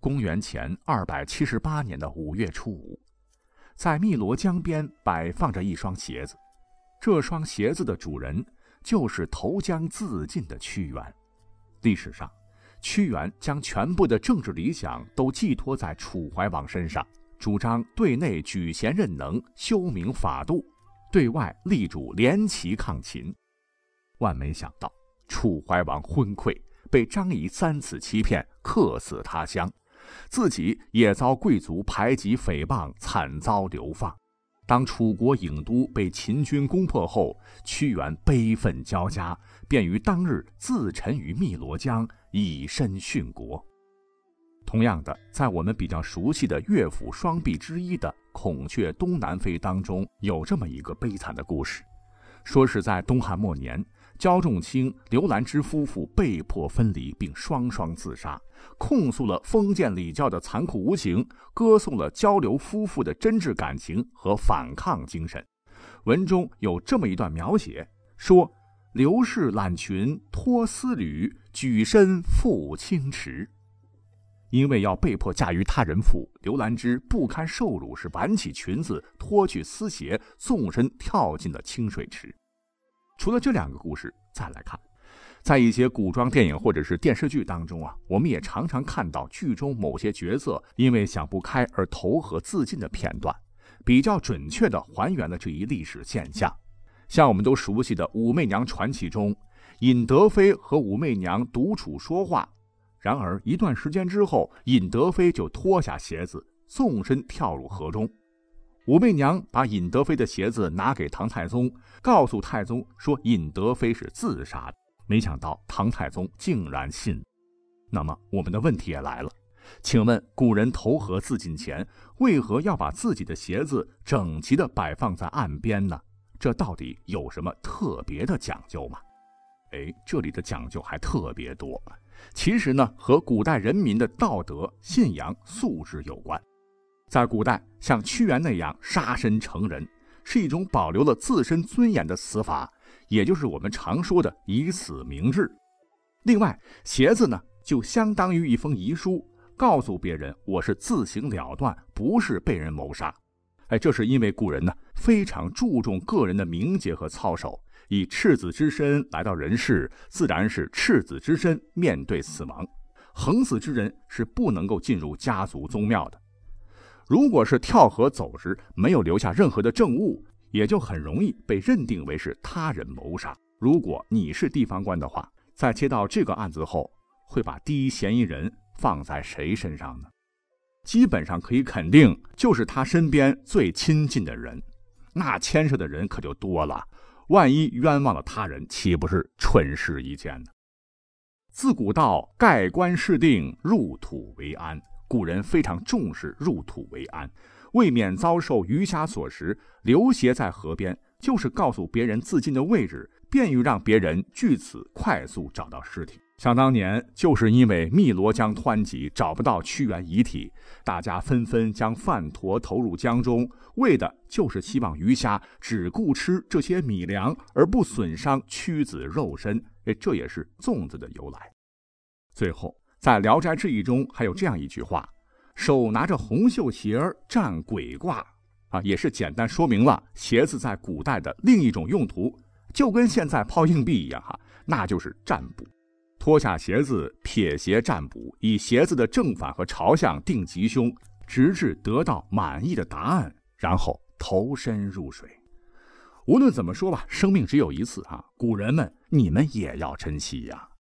公元前二百七十八年的五月初五，在汨罗江边摆放着一双鞋子，这双鞋子的主人就是投江自尽的屈原。历史上，屈原将全部的政治理想都寄托在楚怀王身上，主张对内举贤任能、修明法度，对外力主联齐抗秦。万没想到，楚怀王昏聩，被张仪三次欺骗，客死他乡。自己也遭贵族排挤、诽谤，惨遭流放。当楚国郢都被秦军攻破后，屈原悲愤交加，便于当日自沉于汨罗江，以身殉国。同样的，在我们比较熟悉的乐府双璧之一的《孔雀东南飞》当中，有这么一个悲惨的故事，说是在东汉末年。焦仲卿、刘兰芝夫妇被迫分离，并双双自杀，控诉了封建礼教的残酷无情，歌颂了交流夫妇的真挚感情和反抗精神。文中有这么一段描写：说刘氏揽裙脱丝履，举身赴清池。因为要被迫嫁于他人妇，刘兰芝不堪受辱，是挽起裙子，脱去丝鞋，纵身跳进了清水池。除了这两个故事，再来看，在一些古装电影或者是电视剧当中啊，我们也常常看到剧中某些角色因为想不开而投河自尽的片段，比较准确地还原了这一历史现象。像我们都熟悉的《武媚娘传奇》中，尹德妃和武媚娘独处说话，然而一段时间之后，尹德妃就脱下鞋子，纵身跳入河中。武媚娘把尹德妃的鞋子拿给唐太宗，告诉太宗说尹德妃是自杀的。没想到唐太宗竟然信。那么我们的问题也来了，请问古人投河自尽前，为何要把自己的鞋子整齐地摆放在岸边呢？这到底有什么特别的讲究吗？哎，这里的讲究还特别多。其实呢，和古代人民的道德信仰素质有关。在古代，像屈原那样杀身成仁，是一种保留了自身尊严的死法，也就是我们常说的以死明志。另外，鞋子呢，就相当于一封遗书，告诉别人我是自行了断，不是被人谋杀。哎，这是因为古人呢非常注重个人的名节和操守，以赤子之身来到人世，自然是赤子之身面对死亡。横死之人是不能够进入家族宗庙的。如果是跳河走失，没有留下任何的证物，也就很容易被认定为是他人谋杀。如果你是地方官的话，在接到这个案子后，会把第一嫌疑人放在谁身上呢？基本上可以肯定，就是他身边最亲近的人。那牵涉的人可就多了，万一冤枉了他人，岂不是蠢事一件呢？自古道，盖棺事定，入土为安。古人非常重视入土为安，为免遭受鱼虾所食，留斜在河边就是告诉别人自尽的位置，便于让别人据此快速找到尸体。想当年，就是因为汨罗江湍急，找不到屈原遗体，大家纷纷将饭坨投入江中，为的就是希望鱼虾只顾吃这些米粮，而不损伤屈子肉身。哎，这也是粽子的由来。最后。在《聊斋志异》中还有这样一句话：“手拿着红绣鞋占鬼卦，啊，也是简单说明了鞋子在古代的另一种用途，就跟现在抛硬币一样哈，那就是占卜。脱下鞋子，撇鞋占卜，以鞋子的正反和朝向定吉凶，直至得到满意的答案，然后投身入水。无论怎么说吧，生命只有一次啊，古人们，你们也要珍惜呀。”